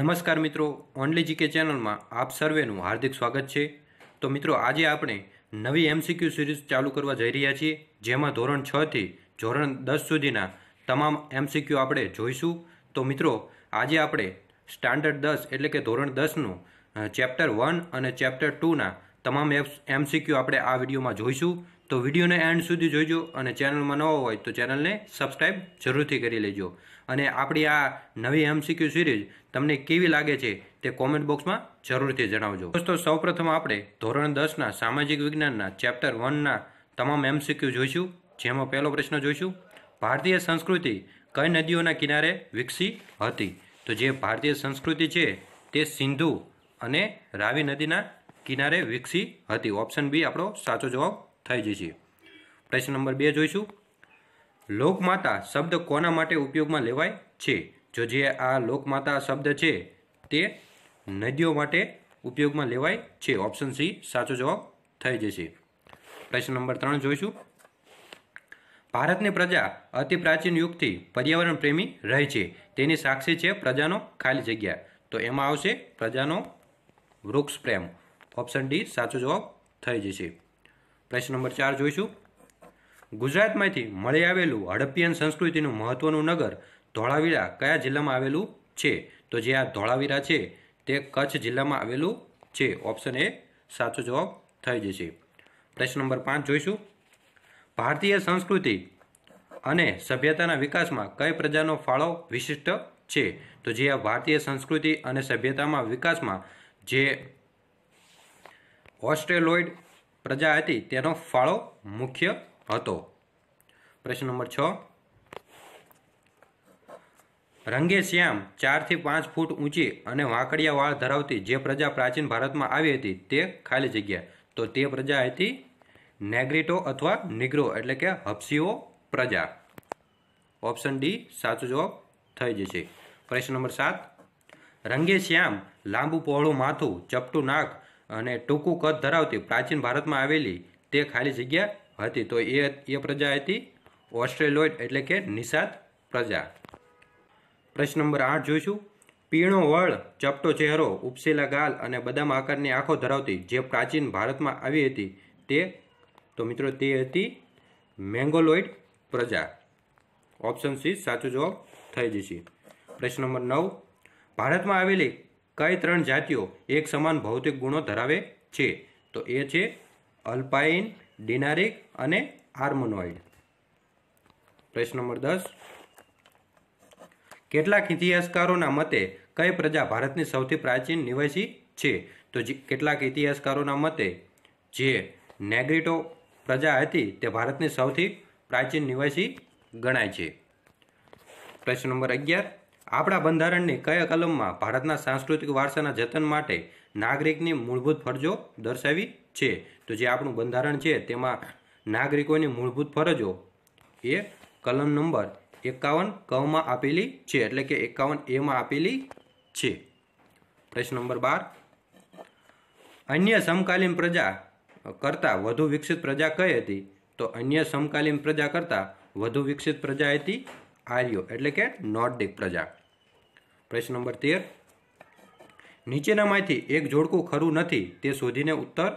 નમસ્કાર મિત્રો only GK ચેનલમાં આપ સર્વેનું હાર્દિક સ્વાગત છે તો મિત્રો આજે આપણે નવી એમસીક્યુ સિરીઝ ચાલુ કરવા જઈ રહ્યા છીએ જેમાં ધોરણ છથી ધોરણ દસ સુધીના તમામ એમસીક્યુ આપણે જોઈશું તો મિત્રો આજે આપણે સ્ટાન્ડર્ડ દસ એટલે કે ધોરણ દસનું ચેપ્ટર વન અને ચેપ્ટર ટુના તમામ એમસીક્યુ આપણે આ વિડીયોમાં જોઈશું તો વિડીયોને એન્ડ સુધી જોઈજો અને ચેનલમાં ન હોય તો ચેનલને સબસ્ક્રાઈબ જરૂરથી કરી લેજો અને આપણી આ નવી એમસીક્યુ સિરીઝ તમને કેવી લાગે છે તે કોમેન્ટ બોક્સમાં જરૂરથી જણાવજો દોસ્તો સૌપ્રથમ આપણે ધોરણ દસના સામાજિક વિજ્ઞાનના ચેપ્ટર વનના તમામ એમસીક્યુ જોઈશું જેમાં પહેલો પ્રશ્ન જોઈશું ભારતીય સંસ્કૃતિ કઈ નદીઓના કિનારે વિકસી હતી તો જે ભારતીય સંસ્કૃતિ છે તે સિંધુ અને રાવી નદીના કિનારે વિકસી હતી ઓપ્શન બી આપણો સાચો જવાબ થઈ જશે પ્રશ્ન નંબર બે જોઈશું લોકમાતા શબ્દ કોના માટે ઉપયોગમાં લેવાય છે જો જે આ લોકમાતા શબ્દ છે તે નદીઓ માટે ઉપયોગમાં લેવાય છે ઓપ્શન સી સાચો જવાબ થઈ જશે પ્રશ્ન નંબર ત્રણ જોઈશું ભારતની પ્રજા અતિ પ્રાચીન યુગથી પર્યાવરણ પ્રેમી રહે છે તેની સાક્ષી છે પ્રજાનો ખાલી જગ્યા તો એમાં આવશે પ્રજાનો વૃક્ષ પ્રેમ ઓપ્શન ડી સાચો જવાબ થઈ જશે પ્રશ્ન નંબર ચાર જોઈશું ગુજરાતમાંથી મળી આવેલું હડપ્પિયન સંસ્કૃતિનું મહત્વનું નગર ધોળાવીરા કયા જિલ્લામાં આવેલું છે તો જે આ ધોળાવીરા છે તે કચ્છ જિલ્લામાં આવેલું છે ઓપ્શન એ સાચો જવાબ થઈ જશે પ્રશ્ન નંબર પાંચ જોઈશું ભારતીય સંસ્કૃતિ અને સભ્યતાના વિકાસમાં કઈ પ્રજાનો ફાળો વિશિષ્ટ છે તો જે આ ભારતીય સંસ્કૃતિ અને સભ્યતામાં વિકાસમાં જે ઓસ્ટ્રેલોઇડ પ્રજા હતી તેનો ફાળો મુખ્ય હતો પ્રશ્ન નંબર છ રંગે શ્યામ ચારથી પાંચ ફૂટ ઊંચી અને વાંકડિયા વાળ ધરાવતી જે પ્રજા પ્રાચીન ભારતમાં આવી હતી તે ખાલી જગ્યા તો તે પ્રજા હતી નેગ્રીટો અથવા નિગ્રો એટલે કે હપસીઓ પ્રજા ઓપ્શન ડી સાચો જવાબ થઈ જશે પ્રશ્ન નંબર સાત રંગે શ્યામ લાંબુ પહોળું માથું ચપટું નાક અને ટૂંકું કદ ધરાવતી પ્રાચીન ભારતમાં આવેલી તે ખાલી જગ્યા હતી તો એ એ પ્રજા હતી ઓસ્ટ્રેલોઇડ એટલે કે નિષાદ પ્રજા પ્રશ્ન નંબર આઠ જોઈશું પીણો વળ ચપટો ચહેરો ઉપસેલા ગાલ અને બદામ આકારની આંખો ધરાવતી જે પ્રાચીન ભારતમાં આવી હતી તે તો મિત્રો તે હતી મેંગોલોઇડ પ્રજા ઓપ્શન સી સાચો જવાબ થઈ જશે પ્રશ્ન નંબર નવ ભારતમાં આવેલી કઈ ત્રણ જાતિઓ એક સમાન ભૌતિક ગુણો ધરાવે છે તો એ છે અલ્પાઇન ડિનારિક અને આર્મોનોઇડ પ્રશ્ન નંબર દસ કેટલાક ઇતિહાસકારોના મતે કઈ પ્રજા ભારતની સૌથી પ્રાચીન નિવાસી છે તો કેટલાક ઇતિહાસકારોના મતે જે નેગ્રિટો પ્રજા હતી તે ભારતની સૌથી પ્રાચીન નિવાસી ગણાય છે પ્રશ્ન નંબર અગિયાર આપણા બંધારણની કયા કલમમાં ભારતના સાંસ્કૃતિક વારસાના જતન માટે નાગરિકની મૂળભૂત ફરજો દર્શાવી છે તો જે આપણું બંધારણ છે તેમાં નાગરિકોની મૂળભૂત ફરજો એ કલમ નંબર એકાવન કમાં આપેલી છે એટલે કે એકાવન એમાં આપેલી છે પ્રશ્ન નંબર બાર અન્ય સમકાલીન પ્રજા કરતાં વધુ વિકસિત પ્રજા કઈ હતી તો અન્ય સમકાલીન પ્રજા કરતાં વધુ વિકસિત પ્રજા હતી આર્યો એટલે કે નોર્ડિક પ્રજા પ્રશ્ન નંબર તેર નીચેનામાંથી એક જોડકું ખરું નથી તે શોધીને ઉત્તર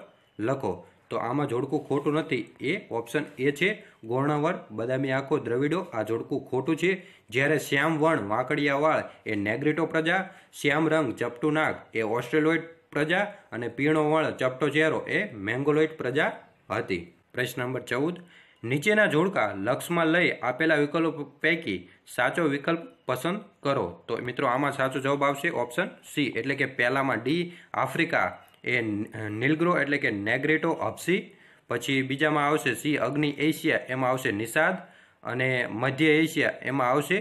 લખો તો આમાં જોડકું ખોટું નથી એ ઓપ્શન એ છે ગોર્ણવર બદામી આંખો દ્રવિડો આ જોડકું ખોટું છે જ્યારે શ્યામ વણ વાંકડિયા એ નેગ્રેટો પ્રજા શ્યામ રંગ ચપટું નાગ એ ઓસ્ટ્રેલોઇડ પ્રજા અને પીણો વણ ચપટો ચહેરો એ મેંગોલોઇડ પ્રજા હતી પ્રશ્ન નંબર ચૌદ નીચેના જોડકા લક્ષમાં લઈ આપેલા વિકલ્પ પૈકી સાચો વિકલ્પ પસંદ કરો તો મિત્રો આમાં સાચો જવાબ આવશે ઓપ્શન સી એટલે કે પહેલામાં ડી આફ્રિકા એ નીલગ્રો એટલે કે નેગ્રેટો અપ્સી પછી બીજામાં આવશે સી અગ્નિ એશિયા એમાં આવશે નિષાદ અને મધ્ય એશિયા એમાં આવશે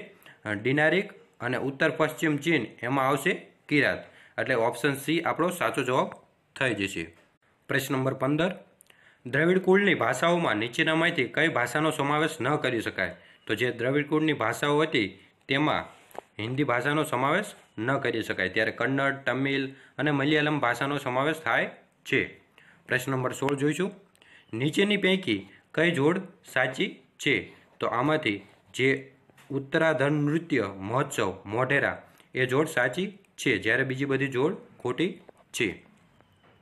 ડિનારિક અને ઉત્તર પશ્ચિમ ચીન એમાં આવશે કિરાત એટલે ઓપ્શન સી આપણો સાચો જવાબ થઈ જશે પ્રશ્ન નંબર પંદર દ્રવિડ કુળની ભાષાઓમાં નીચેના માહિતી કઈ ભાષાનો સમાવેશ ન કરી શકાય તો જે દ્રવિડ કુળની ભાષાઓ હતી તેમાં હિન્દી ભાષાનો સમાવેશ ન કરી શકાય ત્યારે કન્નડ તમિલ અને મલયાલમ ભાષાનો સમાવેશ થાય છે પ્રશ્ન નંબર સોળ જોઈશું નીચેની પૈકી કઈ જોડ સાચી છે તો આમાંથી જે ઉત્તરાધન નૃત્ય મહોત્સવ મોઢેરા એ જોડ સાચી છે જ્યારે બીજી બધી જોડ ખોટી છે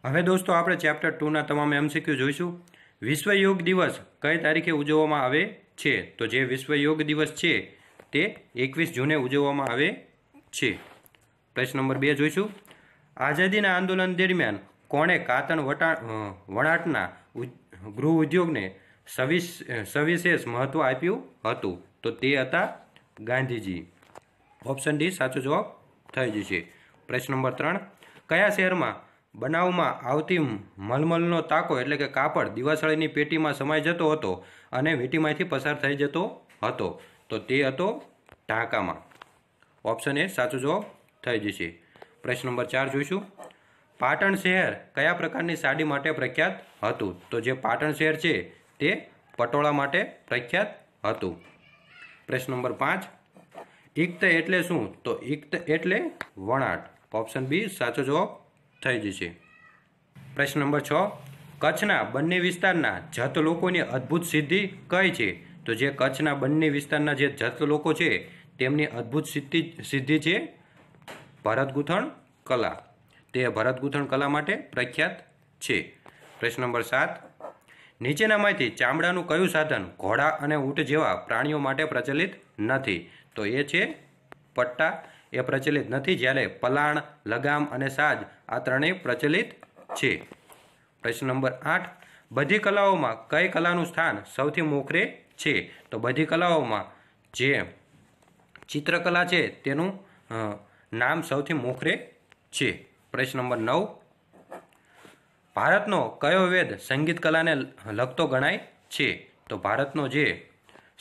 હવે દોસ્તો આપણે ચેપ્ટર ટુના તમામ એમસીક્યુ જોઈશું વિશ્વ યોગ દિવસ કઈ તારીખે ઉજવવામાં આવે છે તો જે વિશ્વ યોગ દિવસ છે તે એકવીસ જૂને ઉજવવામાં આવે છે પ્રશ્ન નંબર બે જોઈશું આઝાદીના આંદોલન દરમિયાન કોણે કાતણ વટા વણાટના ગૃહ ઉદ્યોગને સવિશ સવિશેષ મહત્ત્વ આપ્યું હતું તો તે હતા ગાંધીજી ઓપ્શન ડી સાચો જવાબ થઈ જશે પ્રશ્ન નંબર ત્રણ કયા શહેરમાં બનાવમાં આવતી મલમલનો તાકો એટલે કે કાપડ દિવાસળીની પેટીમાં સમાઈ જતો હતો અને વીંટીમાંથી પસાર થઈ જતો હતો તો તે હતો ઢાંકામાં ઓપ્શન એ સાચો જવાબ થઈ જશે પ્રશ્ન નંબર ચાર જોઈશું પાટણ શહેર કયા પ્રકારની સાડી માટે પ્રખ્યાત હતું તો જે પાટણ શહેર છે તે પટોળા માટે પ્રખ્યાત હતું પ્રશ્ન નંબર પાંચ ઇક્ત એટલે શું તો ઇક્ત એટલે વણાટ ઓપ્શન બી સાચો જવાબ થઈ જશે પ્રશ્ન નંબર છ કચ્છના બંને વિસ્તારના જત લોકોની અદ્ભુત સિદ્ધિ કઈ છે તો જે કચ્છના બંને વિસ્તારના જે જત લોકો છે તેમની અદ્ભુત સિદ્ધિ સિદ્ધિ છે ભરત કલા તે ભરત કલા માટે પ્રખ્યાત છે પ્રશ્ન નંબર સાત નીચેનામાંથી ચામડાનું કયું સાધન ઘોડા અને ઊંટ જેવા પ્રાણીઓ માટે પ્રચલિત નથી તો એ છે પટ્ટા એ પ્રચલિત નથી જ્યારે પલાણ લગામ અને સાજ આ ત્રણેય પ્રચલિત છે પ્રશ્ન નંબર આઠ બધી કલાઓમાં કઈ કલાનું સ્થાન સૌથી મોખરે છે તો બધી કલાઓમાં જે ચિત્રકલા છે તેનું નામ સૌથી મોખરે છે પ્રશ્ન નંબર નવ ભારતનો કયો વેદ સંગીત કલાને લગતો ગણાય છે તો ભારતનો જે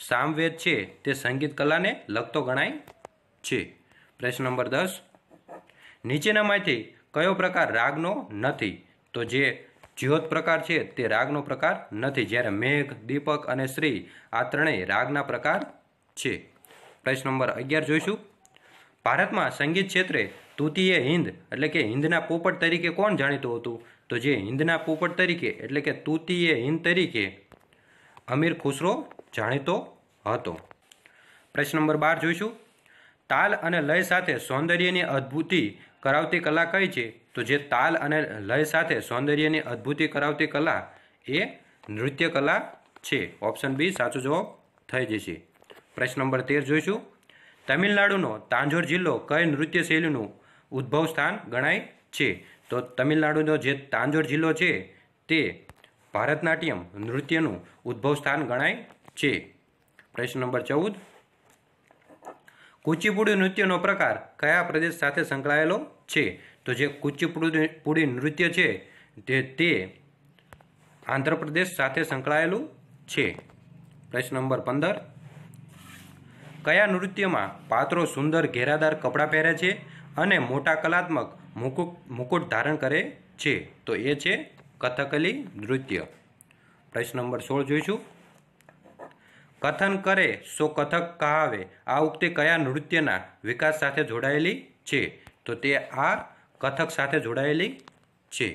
સામવેદ છે તે સંગીત કલાને લગતો ગણાય છે પ્રશ્ન નંબર દસ નીચેનામાંથી કયો પ્રકાર રાગનો નથી તો જે જ્યોત પ્રકાર છે તે રાગનો પ્રકાર નથી જ્યારે મેઘ દીપક અને શ્રી આ ત્રણેય રાગના પ્રકાર છે પ્રશ્ન નંબર અગિયાર જોઈશું ભારતમાં સંગીત ક્ષેત્રે તૂતીએ હિંદ એટલે કે હિંદના પોપટ તરીકે કોણ જાણીતું હતું તો જે હિંદના પોપટ તરીકે એટલે કે તૂતીએ હિંદ તરીકે અમીર ખુસરો જાણીતો હતો પ્રશ્ન નંબર બાર જોઈશું તાલ અને લય સાથે સૌંદર્યની અદ્ભુતિ કરાવતી કલા કઈ છે તો જે તાલ અને લય સાથે સૌંદર્યની અદ્ભુતિ કરાવતી કલા એ નૃત્ય કલા છે ઓપ્શન બી સાચો જવાબ થઈ જશે પ્રશ્ન નંબર તેર જોઈશું તમિલનાડુનો તાંજોર જિલ્લો કઈ નૃત્ય શૈલીનું ઉદ્ભવ સ્થાન ગણાય છે તો તમિલનાડુનો જે તાંજોર જિલ્લો છે તે ભારતનાટ્યમ નૃત્યનું ઉદ્ભવ સ્થાન ગણાય છે પ્રશ્ન નંબર ચૌદ કુચીપુડી નૃત્યનો પ્રકાર કયા પ્રદેશ સાથે સંકળાયેલો છે તો જે કુચીપુડી નૃત્ય છે તે તે આંધ્રપ્રદેશ સાથે સંકળાયેલું છે પ્રશ્ન નંબર પંદર કયા નૃત્યમાં પાત્રો સુંદર ઘેરાદાર કપડાં પહેરે છે અને મોટા કલાત્મક મુકુટ મુકુટ ધારણ કરે છે તો એ છે કથકલી નૃત્ય પ્રશ્ન નંબર સોળ જોઈશું કથન કરે સો કથક કહાવે આ ઉક્તિ કયા નૃત્યના વિકાસ સાથે જોડાયેલી છે તો તે આ કથક સાથે જોડાયેલી છે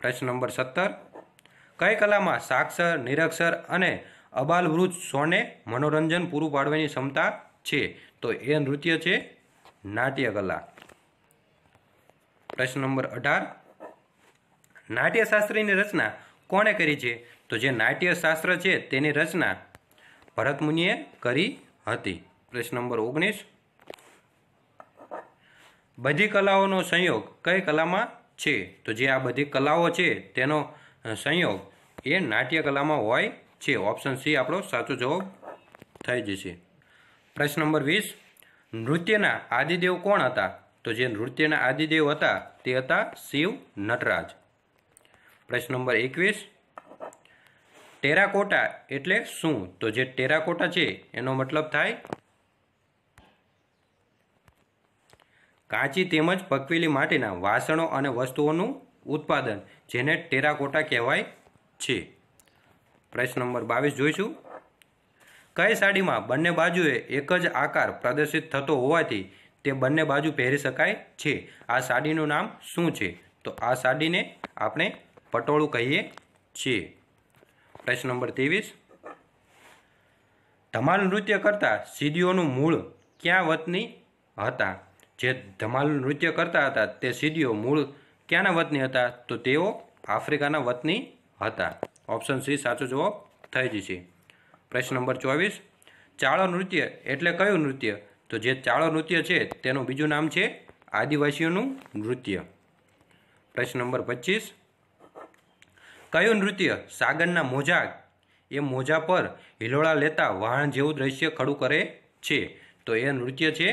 પ્રશ્ન નંબર સત્તર કઈ કલામાં સાક્ષર નિરક્ષર અને અબાલવૃદ્ધ સોને મનોરંજન પૂરું પાડવાની ક્ષમતા છે તો એ નૃત્ય છે નાટ્ય કલા પ્રશ્ન નંબર અઢાર નાટ્યશાસ્ત્રની રચના કોણે કરી છે તો જે નાટ્યશાસ્ત્ર છે તેની રચના ભરત મુનિએ કરી હતી પ્રશ્ન નંબર ઓગણીસ બધી કલાઓનો સંયોગ કઈ કલામાં છે તો જે આ બધી કલાઓ છે તેનો સંયોગ એ નાટ્ય કલામાં હોય છે ઓપ્શન સી આપણો સાચો જવાબ થઈ જશે પ્રશ્ન નંબર વીસ નૃત્યના આદિદેવ કોણ હતા તો જે નૃત્યના આદિદેવ હતા તે હતા શિવ નટરાજ પ્રશ્ન નંબર એકવીસ ટેરાકોટા એટલે શું તો જે ટેરાકોટા છે એનો મતલબ થાય કાચી તેમજ પકવેલી માટીના વાસણો અને વસ્તુઓનું ઉત્પાદન જેને ટેરાકોટા કહેવાય છે પ્રશ્ન નંબર બાવીસ જોઈશું કઈ સાડીમાં બંને બાજુએ એક જ આકાર પ્રદર્શિત થતો હોવાથી તે બંને બાજુ પહેરી શકાય છે આ સાડીનું નામ શું છે તો આ સાડીને આપણે પટોળું કહીએ છીએ પ્રશ્ન નંબર ત્રેવીસ ધમાલ નૃત્ય કરતા સીડીઓનું મૂળ ક્યાં વતની હતા જે ધમાલ નૃત્ય કરતા હતા તે સીડીઓ મૂળ ક્યાંના વતની હતા તો તેઓ આફ્રિકાના વતની હતા ઓપ્શન સી સાચો જવાબ થઈ જશે પ્રશ્ન નંબર ચોવીસ ચાળો નૃત્ય એટલે કયું નૃત્ય તો જે ચાળો નૃત્ય છે તેનું બીજું નામ છે આદિવાસીઓનું નૃત્ય પ્રશ્ન નંબર પચીસ કયું નૃત્ય સાગરના મોજા એ મોજા પર હિલોળા લેતા વહાણ જેવું દ્રશ્ય ખડું કરે છે તો એ નૃત્ય છે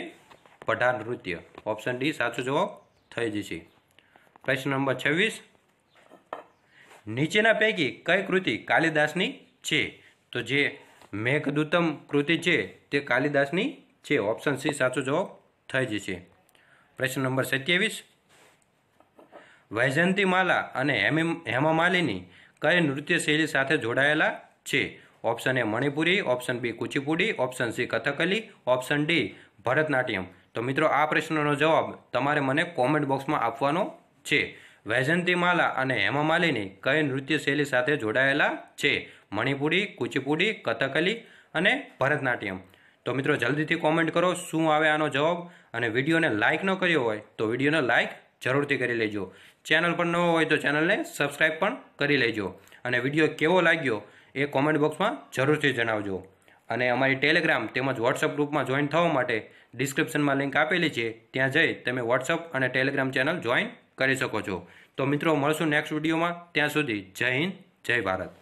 પઢાર નૃત્ય ઓપ્શન ડી સાચો જવાબ થઈ જશે પ્રશ્ન નંબર છવ્વીસ નીચેના પૈકી કઈ કૃતિ કાલિદાસની છે તો જે મેઘદૂતમ કૃતિ છે તે કાલિદાસની છે ઓપ્શન સી સાચો જવાબ થઈ જશે પ્રશ્ન નંબર સત્યાવીસ વૈજંતીમાલા અને હેમા માલિની કઈ નૃત્ય શૈલી સાથે જોડાયેલા છે option A Manipuri option B Kuchipudi option C Kathakali option D Bharatanatyam તો મિત્રો આ પ્રશ્નનો જવાબ તમારે મને કોમેન્ટ બોક્સમાં આપવાનો છે વૈજંતીમાલા અને હેમા માલિની કઈ નૃત્ય શૈલી સાથે જોડાયેલા છે મણિપુરી કુચીપુડી કથકલી અને ભરતનાટ્યમ તો મિત્રો જલ્દીથી કોમેન્ટ કરો શું આવે આનો જવાબ અને વિડીયોને લાઇક ન કર્યો હોય તો વિડીયોને લાઇક જરૂરથી કરી લેજો ચેનલ પણ નવો હોય તો ચેનલને સબસ્ક્રાઈબ પણ કરી લેજો અને વિડીયો કેવો લાગ્યો એ કોમેન્ટ બોક્સમાં જરૂરથી જણાવજો અને અમારી ટેલિગ્રામ તેમજ વોટ્સઅપ ગ્રુપમાં જોઈન થવા માટે ડિસ્ક્રિપ્શનમાં લિંક આપેલી છે ત્યાં જઈ તમે વોટ્સઅપ અને ટેલિગ્રામ ચેનલ જોઈન કરી શકો છો તો મિત્રો મળશું નેક્સ્ટ વિડીયોમાં ત્યાં સુધી જય હિન્દ જય ભારત